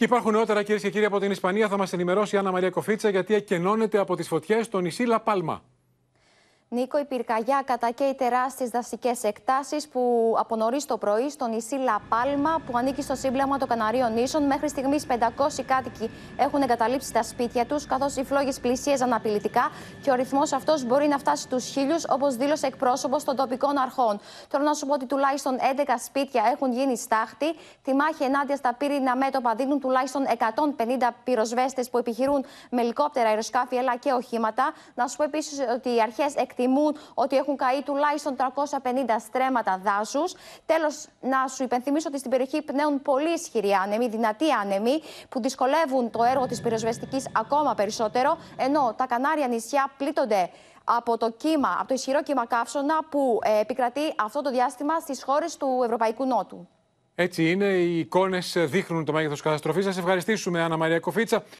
Και υπάρχουν νεότερα, κυρίες και κύριοι, από την Ισπανία. Θα μας ενημερώσει η Άννα Μαρία Κοφίτσα γιατί εκενώνεται από τις φωτιές στο νησί Λαπάλμα. Νίκο, η πυρκαγιά κατακαίει τεράστιες δασικές εκτάσεις που από νωρίς το πρωί στο νησί Λαπάλμα, που ανήκει στο σύμπλεγμα των Καναρίων νήσων. Μέχρι στιγμής 500 κάτοικοι έχουν εγκαταλείψει τα σπίτια τους, καθώς οι φλόγες πλησίαζαν απειλητικά και ο ρυθμός αυτός μπορεί να φτάσει στους χίλιους, όπως δήλωσε εκπρόσωπος των τοπικών αρχών. Τώρα να σου πω ότι τουλάχιστον 11 σπίτια έχουν γίνει στάχτη. Τη μάχη ενάντια στα πύρινα μέτωπα δίνουν τουλάχιστον 150 πυροσβέστες που επιχειρούν με ελικόπτερα, αεροσκάφη, αλλά και οχήματα. Να σου πω επίσης ότι οι αρχές εκτιμούν εκτιμούν ότι έχουν καεί τουλάχιστον 350 στρέμματα δάσους. Τέλος, να σου υπενθυμίσω ότι στην περιοχή πνέουν πολύ ισχυροί άνεμοι, δυνατοί άνεμοι, που δυσκολεύουν το έργο της πυροσβεστικής ακόμα περισσότερο, ενώ τα Κανάρια νησιά πλήττονται από το κύμα, από το ισχυρό κύμα καύσωνα που ε, επικρατεί αυτό το διάστημα στις χώρες του Ευρωπαϊκού Νότου. Έτσι είναι, οι εικόνες ε, δείχνουν το μέγεθος καταστροφής. Σας ευχαριστήσουμε, Άννα Μαρία Κοφίτσα.